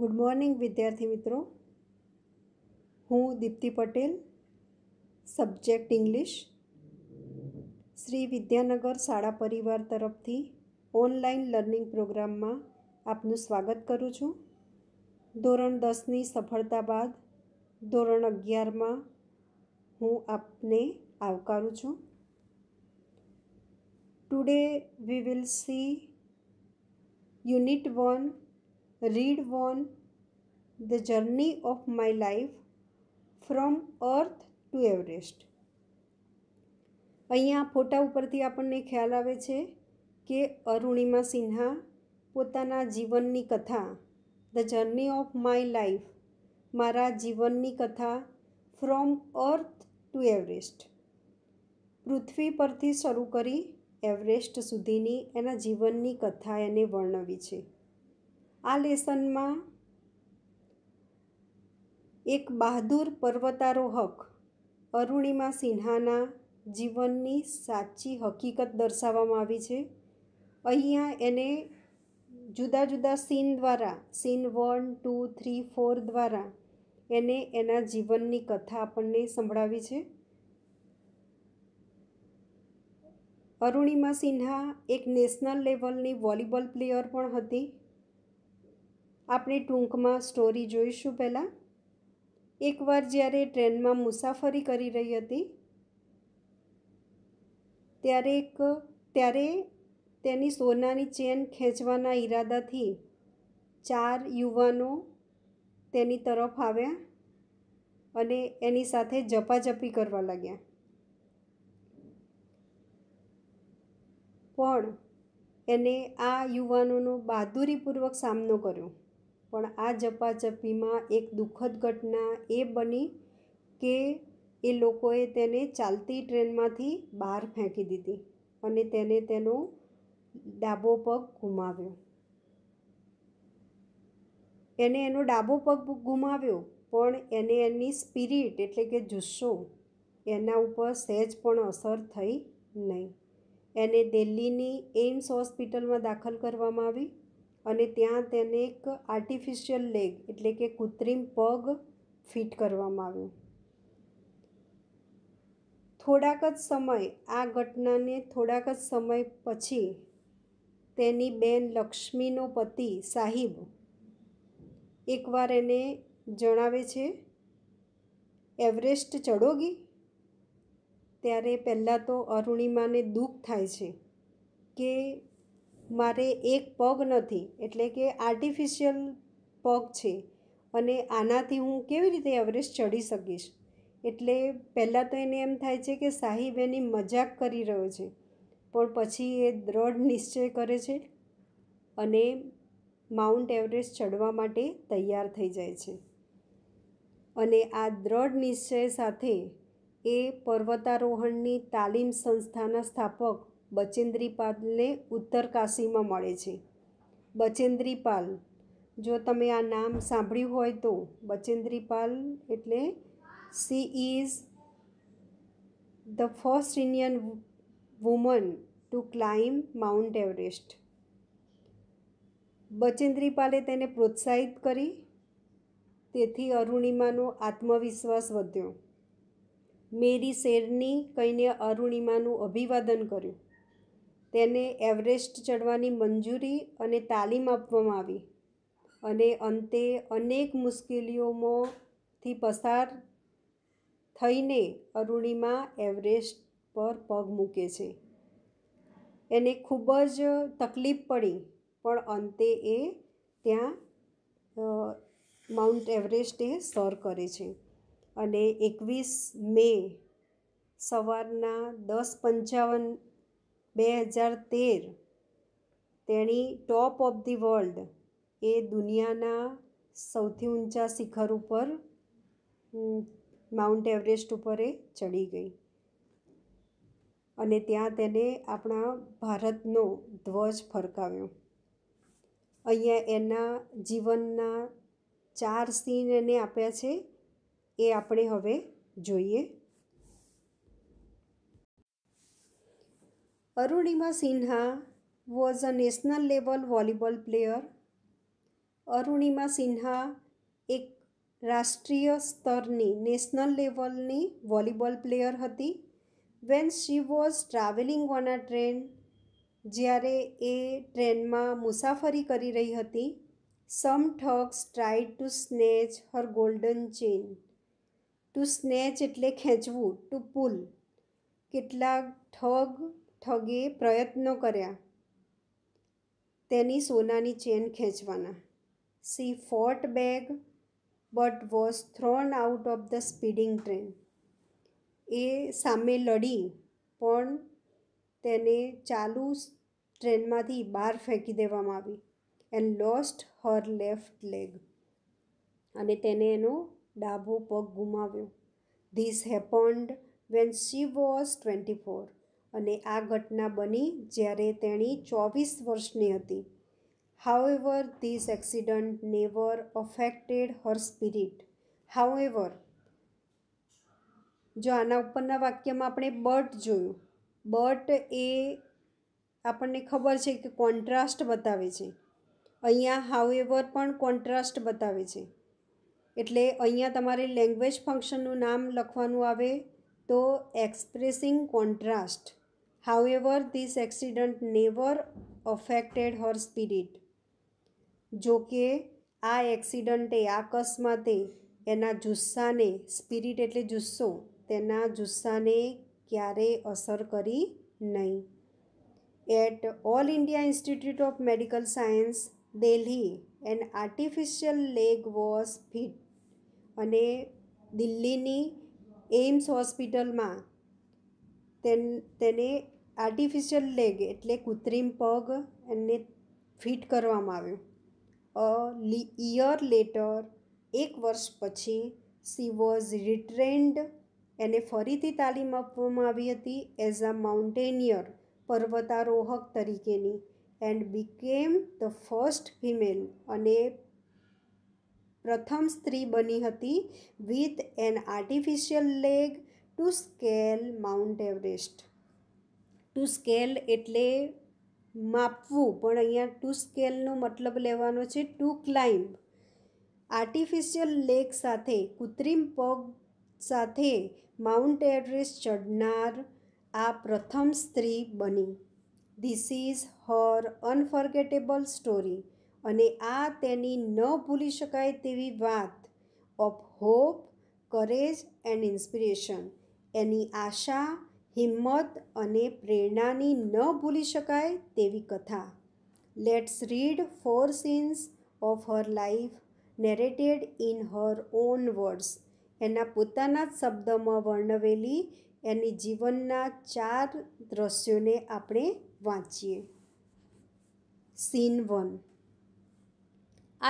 good morning વિદ્યાર્થી મિત્રો હું દીપ્તિ પટેલ સબ્જેક્ટ ઇંગ્લિશ શ્રી વિદ્યાનગર શાળા પરિવાર તરફથી ઓનલાઈન લર્નિંગ પ્રોગ્રામમાં આપનું સ્વાગત કરું છું ધોરણ દસની સફળતા બાદ ધોરણ અગિયારમાં હું આપને આવકારું છું today we will see unit one read on the journey of my life from earth to Everest અહીંયા ફોટા ઉપરથી આપણને ખ્યાલ આવે છે કે અરુણિમા સિન્હા પોતાના જીવનની કથા the journey of my life મારા જીવનની કથા ફ્રોમ અર્થ ટુ એવરેસ્ટ પૃથ્વી પરથી શરૂ કરી એવરેસ્ટ સુધીની એના જીવનની કથા એને વર્ણવી છે આ લેસનમાં એક બહાદુર પર્વતારોહક અરુણિમા સિન્હાના જીવનની સાચી હકીકત દર્શાવવામાં આવી છે અહીંયા એને જુદા જુદા સીન દ્વારા scene one two three four દ્વારા એને એના જીવનની કથા આપણને સંભળાવી છે અરુણિમા સિન્હા એક નેશનલ લેવલની વોલીબોલ પ્લેયર પણ હતી આપણે ટૂંકમાં સ્ટોરી જોઈશું પહેલાં એકવાર જ્યારે ટ્રેનમાં મુસાફરી કરી રહી હતી ત્યારે એક ત્યારે તેની સોનાની ચેન ખેંચવાના ઈરાદાથી ચાર યુવાનો તેની તરફ આવ્યા અને એની સાથે ઝપાઝપી કરવા લાગ્યા પણ એને આ યુવાનોનો બહાદુરીપૂર્વક સામનો કર્યો પણ આ ઝપાઝપીમાં એક દુઃખદ ઘટના એ બની કે એ લોકોએ તેને ચાલતી ટ્રેનમાંથી બહાર ફેંકી દીધી અને તેને તેનો ડાબો પગ ગુમાવ્યો એને એનો ડાબો પગ ગુમાવ્યો પણ એને એની સ્પિરિટ એટલે કે જુસ્સો એના ઉપર સહેજ પણ અસર થઈ નહીં એને દિલ્હીની એઇમ્સ હોસ્પિટલમાં દાખલ કરવામાં આવી અને ત્યાં તેને એક આર્ટિફિશિયલ લેગ એટલે કે કૃત્રિમ પગ ફિટ કરવામાં આવ્યો થોડાક જ સમય આ ઘટનાને થોડાક જ સમય પછી તેની બેન લક્ષ્મીનો પતિ સાહિબ એકવાર એને જણાવે છે એવરેસ્ટ ચડોગી ત્યારે પહેલાં તો અરુણિમાને દુઃખ થાય છે કે મારે એક પગ નથી એટલે કે આર્ટિફિશિયલ પગ છે અને આનાથી હું કેવી રીતે એવરેસ્ટ ચડી શકીશ એટલે પહેલાં તો એને એમ થાય છે કે સાહિબ એની મજાક કરી રહ્યો છે પણ પછી એ દ્રઢ નિશ્ચય કરે છે અને માઉન્ટ એવરેસ્ટ ચડવા માટે તૈયાર થઈ જાય છે અને આ દ્રઢ નિશ્ચય સાથે એ પર્વતારોહણની તાલીમ સંસ્થાના સ્થાપક બચેન્દ્રીપાલને ઉત્તરકાશીમાં મળે છે બચેન્દ્રીપાલ જો તમે આ નામ સાંભળ્યું હોય તો બચેન્દ્રીપાલ એટલે she is the first Indian woman to climb Mount Everest બચેન્દ્રીપાલે તેને પ્રોત્સાહિત કરી તેથી અરુણિમાનો આત્મવિશ્વાસ વધ્યો મેરી શેરની કહીને અરુણિમાનું અભિવાદન કર્યું તેને એવરેસ્ટ ચડવાની મંજૂરી અને તાલીમ આપવામાં આવી અને અંતે અનેક મુશ્કેલીઓમાંથી પસાર થઈને અરુણિમા એવરેસ્ટ પર પગ મૂકે છે એને ખૂબ જ તકલીફ પડી પણ અંતે એ ત્યાં માઉન્ટ એવરેસ્ટ એ સર કરે છે અને એકવીસ મે સવારના દસ પંચાવન બે હજાર તેર તેણી ટોપ ઓફ ધી વર્લ્ડ એ દુનિયાના સૌથી ઊંચા શિખર ઉપર માઉન્ટ એવરેસ્ટ ઉપર એ ચડી ગઈ અને ત્યાં તેને આપણા ભારતનો ધ્વજ ફરકાવ્યો અહીંયા એના જીવનના ચાર સીન એને આપ્યા છે એ આપણે હવે જોઈએ Arunima Sinha was a national level volleyball player Arunima Sinha એક રાષ્ટ્રીય સ્તરની નેશનલ લેવલની વોલીબોલ પ્લેયર હતી when she was travelling on a train જ્યારે એ ટ્રેનમાં મુસાફરી કરી રહી હતી some thugs try to snatch her golden chain to snatch એટલે ખેંચવું ટુ પુલ કેટલાક ઠગ ઠગે પ્રયત્નો કર્યા તેની સોનાની ચેન ખેંચવાના she fought back but was thrown out of the speeding train એ સામે લડી પણ તેને ચાલુ ટ્રેનમાંથી બહાર ફેંકી દેવામાં આવી and lost her left leg અને તેને એનો ડાબો પગ ગુમાવ્યો this happened when she was twenty four અને આ ઘટના બની જ્યારે તેણી ચોવીસ વર્ષની હતી however this accident never affected her spirit however જો આના ઉપરના વાક્યમાં આપણે બટ જોયું બટ એ આપણને ખબર છે કે કોન્ટ્રાસ્ટ બતાવે છે અહીંયા હાઉએવર પણ કોન્ટ્રાસ્ટ બતાવે છે એટલે અહીંયા તમારે લેંગ્વેજ ફંક્શનનું નામ લખવાનું આવે તો expressing contrast However, this accident never affected her spirit જોકે આ એક્સિડન્ટે અકસ્માતે એના જુસ્સાને સ્પિરિટ એટલે જુસ્સો તેના જુસ્સાને ક્યારેય અસર કરી નહીં at all India Institute of Medical Science Delhi an artificial leg was fit અને દિલ્હીની એમ્સ હોસ્પિટલમાં તેન તેને આર્ટિફિશિયલ લેગ એટલે કૃત્રિમ પગ એને ફિટ કરવામાં આવ્યું અ ઇયર લેટર એક વર્ષ પછી સી વોઝ રિટ્રેન્ડ એને ફરીથી તાલીમ આપવામાં આવી હતી એઝ અ માઉન્ટેનિયર પર્વતારોહક તરીકેની and became the first female અને પ્રથમ સ્ત્રી બની હતી with an artificial leg to scale Mount Everest to scale એટલે માપવું પણ અહીંયા ટુ સ્કેલનો મતલબ લેવાનો છે ટુ ક્લાઇમ્બ આર્ટિફિશિયલ લેગ સાથે કૃત્રિમ પગ સાથે માઉન્ટ એવરેસ્ટ ચઢનાર આ પ્રથમ સ્ત્રી બની this is her unforgettable story અને આ તેની ન ભૂલી શકાય તેવી વાત of hope courage and inspiration એની આશા હિંમત અને પ્રેરણાની ન ભૂલી શકાય તેવી કથા let's read four scenes of her life narrated in her own words એના પોતાના જ શબ્દમાં વર્ણવેલી એની જીવનના ચાર દ્રશ્યોને આપણે વાંચીએ scene one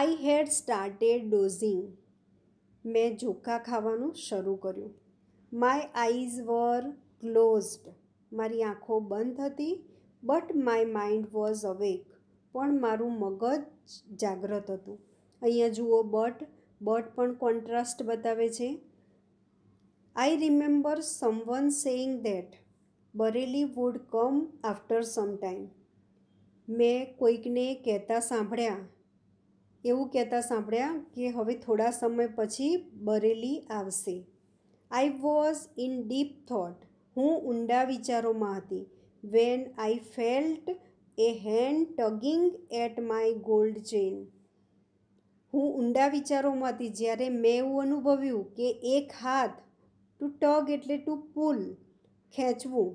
I had started dozing મેં જોકા ખાવાનું શરૂ કર્યું માય આઈઝ વર ક્લોઝડ મારી આંખો બંધ હતી but my mind was awake પણ મારું મગજ જાગ્રત હતું અહીંયા જુઓ બટ બટ પણ કોન્ટ્રાસ્ટ બતાવે છે I remember someone saying that Bareilly would come after some time મેં કોઈકને કહેતા સાંભળ્યા એવું કહેતા સાંભળ્યા કે હવે થોડા સમય પછી બરેલી આવશે I was in deep thought હું ઊંડા વિચારોમાં હતી when I felt a hand tugging at my gold chain હું ઊંડા વિચારોમાં હતી જ્યારે મેં એવું અનુભવ્યું કે એક હાથ ટુ ટગ એટલે ટુ પુલ ખેંચવું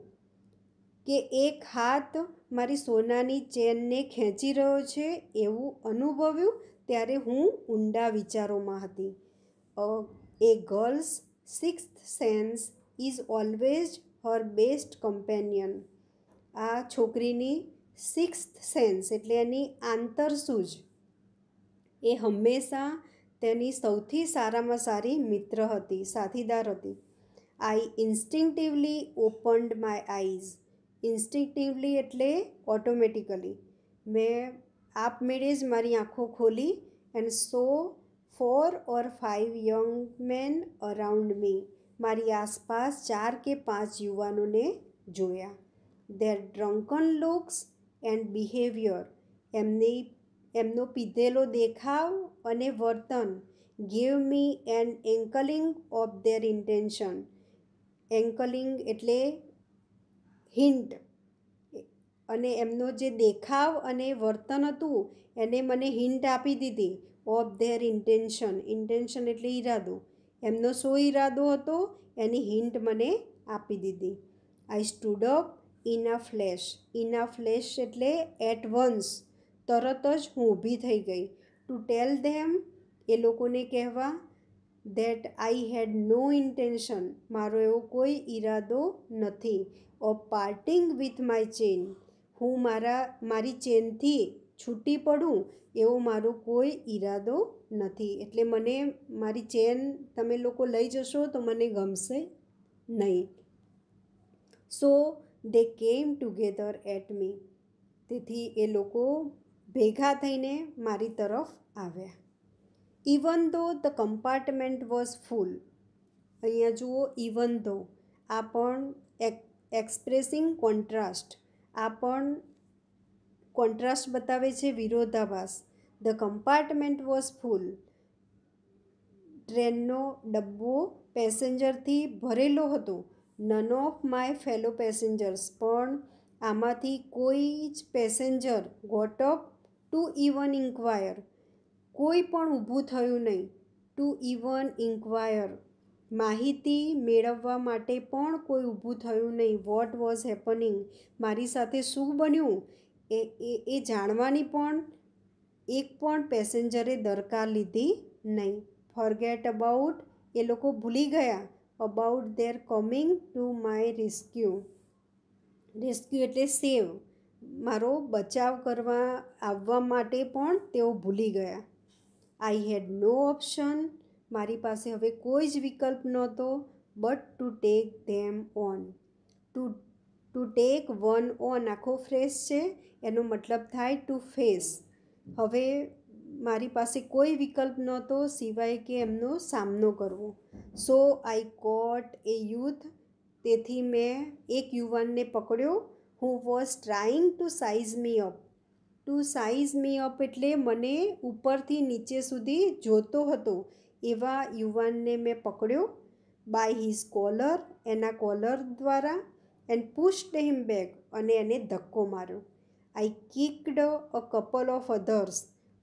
કે એક હાથ મારી સોનાની ચેનને ખેંચી રહ્યો છે એવું અનુભવ્યું ત્યારે હું ઊંડા વિચારોમાં હતી a girl's sixth sense is always her best companion આ છોકરીની સિક્સ્થ સેન્સ એટલે એની આંતરસૂઝ એ હંમેશા તેની સૌથી સારામાં સારી મિત્ર હતી સાથીદાર હતી I instinctively opened my eyes instinctively એટલે ઓટોમેટિકલી મેં આપમેળે જ મારી આંખો ખોલી and saw four or five young men around me મારી આસપાસ ચાર કે પાંચ યુવાનોને જોયા their drunken looks and behaviour એમની એમનો પીધેલો દેખાવ અને વર્તન give me an inkling of their intention inkling એટલે હિન્ટ અને એમનો જે દેખાવ અને વર્તન હતું એને મને હિન્ટ આપી દીધી ઓફ ધેર ઇન્ટેન્શન ઇન્ટેન્શન એટલે ઈરાદો એમનો શો ઈરાદો હતો એની હિન્ટ મને આપી દીધી I stood up in a flash in a flash એટલે એટ વન્સ તરત જ હું ઊભી થઈ ગઈ ટુ ટેલ ધેમ એ લોકોને કહેવા that I head no intention મારો એવો કોઈ ઈરાદો નથી of parting with my chain હું મારા મારી ચેનથી છૂટી પડું એવો મારો કોઈ ઈરાદો નથી એટલે મને મારી ચેન તમે લોકો લઈ જશો તો મને ગમશે નહીં સો દે કેમ ટુગેધર એટ મી તેથી એ લોકો ભેગા થઈને મારી તરફ આવ્યા ઇવન ધો ધ કમ્પાર્ટમેન્ટ વોઝ ફૂલ અહીંયા જુઓ ઇવન ધો આ પણ એક્સપ્રેસિંગ કોન્ટ્રાસ્ટ આ પણ કોન્ટ્રાસ્ટ બતાવે છે વિરોધાભાસ ધ કમ્પાર્ટમેન્ટ વોઝ ફૂલ ટ્રેનનો ડબ્બો પેસેન્જરથી ભરેલો હતો none of my fellow passengers પણ આમાંથી કોઈ જ passenger got up to even inquire કોઈ પણ ઊભું થયું નહીં ટુ ઇવન ઇન્ક્વાયર માહિતી મેળવવા માટે પણ કોઈ ઊભું થયું નહીં વોટ વોઝ હેપનિંગ મારી સાથે શું બન્યું એ એ એ જાણવાની પણ એક પણ પેસેન્જરે દરકાર લીધી નહીં ફોરગેટ અબાઉટ એ લોકો ભૂલી ગયા about their coming to my rescue rescue એટલે સેવ મારો બચાવ કરવા આવવા માટે પણ તેઓ ભૂલી ગયા આઈ હેડ નો ઓપ્શન મારી પાસે હવે કોઈ જ વિકલ્પ નહોતો but to take them on to to take one on આખો ફ્રેશ છે એનો મતલબ થાય ટુ ફેસ હવે મારી પાસે કોઈ વિકલ્પ નહોતો સિવાય કે એમનો સામનો કરવો સો આઈ કોટ એ યુથ તેથી મેં એક યુવાનને પકડ્યો હું was trying to size me up to size me up એટલે મને ઉપરથી નીચે સુધી જોતો હતો એવા યુવાનને મેં પકડ્યો બાય હિઝ કોલર એના કોલર દ્વારા એન્ડ પુશ્ડ હિમ બેગ અને એને ધક્કો માર્યો I kicked a couple of others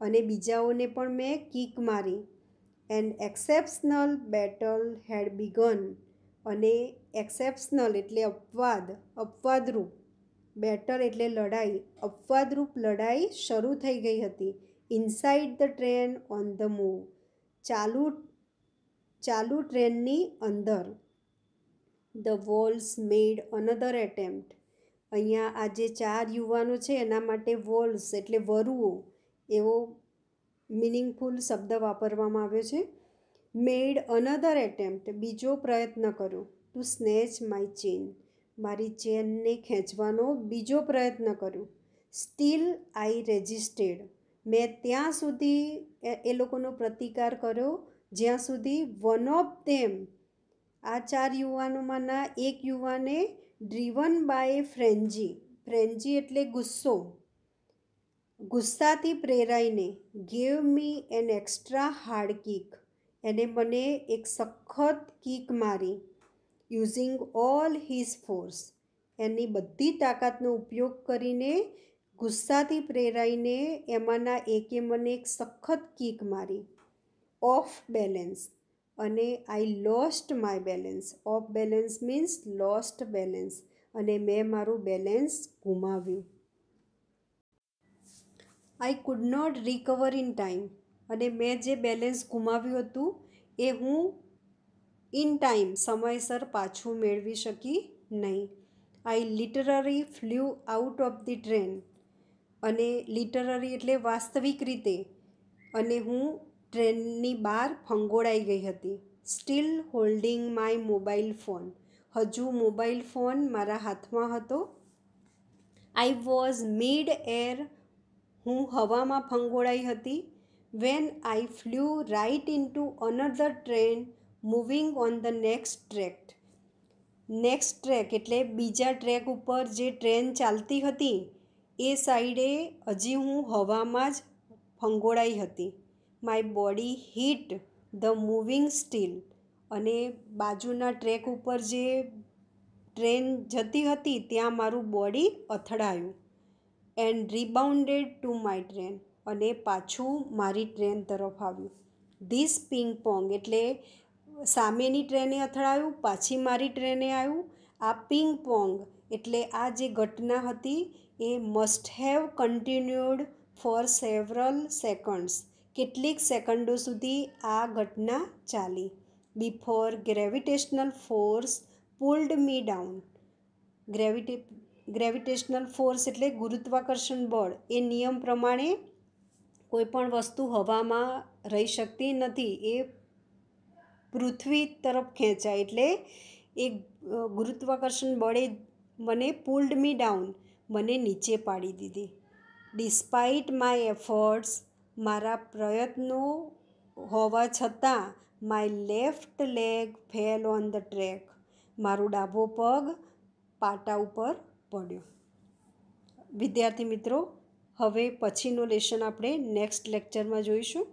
અને બીજાઓને પણ મેં કિક મારી and exceptional battle had began અને એક્સેપ્શનલ એટલે અપવાદ અપવાદરૂપ બેટર એટલે લડાઈ અપવાદરૂપ લડાઈ શરૂ થઈ ગઈ હતી inside the train on the move ચાલુ ચાલુ ટ્રેનની અંદર the walls made another attempt અહીંયા આ જે ચાર યુવાનો છે એના માટે વોલ્સ એટલે વરુઓ એવો મિનિંગફુલ શબ્દ વાપરવામાં આવ્યો છે મેડ અનધર એટેમ્પ્ટ બીજો પ્રયત્ન કર્યો ટુ સ્નેચ માય ચેન મારી ચેનને ખેંચવાનો બીજો પ્રયત્ન કર્યો સ્ટીલ આઈ રેજિસ્ટેડ મેં ત્યાં સુધી એ લોકોનો પ્રતિકાર કર્યો જ્યાં સુધી વન ઓફ ધેમ આ ચાર યુવાનોમાંના એક યુવાને ડ્રીવન બાય ફ્રેન્જી ફ્રેન્જી એટલે ગુસ્સો ગુસ્સાથી પ્રેરાઈને gave me an extra hard kick એને મને એક સખત કિક મારી યુઝિંગ ઓલ હિઝ ફોર્સ એની બધી તાકાતનો ઉપયોગ કરીને ગુસ્સાથી પ્રેરાઈને એમાંના એકે મને એક સખત કિક મારી ઓફ બેલેન્સ અને I lost my balance off balance means lost balance અને મેં મારું બેલેન્સ ગુમાવ્યું I could not recover in time અને મેં જે બેલેન્સ ગુમાવ્યું હતું એ હું ઇન ટાઈમ સમયસર પાછું મેળવી શકી નહીં I literally flew out of the train અને લિટરરી એટલે વાસ્તવિક રીતે અને હું ટ્રેનની બહાર ફંગોળાઈ ગઈ હતી still holding my mobile phone હજુ મોબાઈલ ફોન મારા હાથમાં હતો આઈ વોઝ મિડ એર હું હવામાં ફંગોળાઈ હતી when I flew right into another train moving on the next track next track એટલે બીજા ટ્રેક ઉપર જે ટ્રેન ચાલતી હતી એ સાઈડે હજી હું હવામાં જ ફંગોળાઈ હતી my body hit the moving steel અને બાજુના ટ્રેક ઉપર જે ટ્રેન જતી હતી ત્યાં મારું બોડી અથડાયું and rebounded to my train અને પાછું મારી ટ્રેન તરફ આવ્યું ધીસ પિંગ પોંગ એટલે સામેની ટ્રેને અથડાયું પાછી મારી ટ્રેને આવ્યું આ પિંગ પોંગ એટલે આ જે ઘટના હતી એ must have continued for several seconds કેટલીક સેકન્ડો સુધી આ ઘટના ચાલી before gravitational force pulled me down gravity gravitational force એટલે ગુરુત્વાકર્ષણ બળ એ નિયમ પ્રમાણે કોઈ પણ વસ્તુ હવામાં રહી શકતી નથી એ પૃથ્વી તરફ ખેંચાય એટલે એ ગુરુત્વાકર્ષણ બળે મને પુલ્ડ મી ડાઉન મને નીચે પાડી દીધી ડિસ્પાઇટ માય એફર્ટ્સ મારા પ્રયત્નો હોવા છતાં my left leg fell on the track મારો ડાબો પગ પાટા ઉપર પડ્યો વિદ્યાર્થી મિત્રો હવે પછીનું લેશન આપણે નેક્સ્ટ લેક્ચરમાં જોઈશું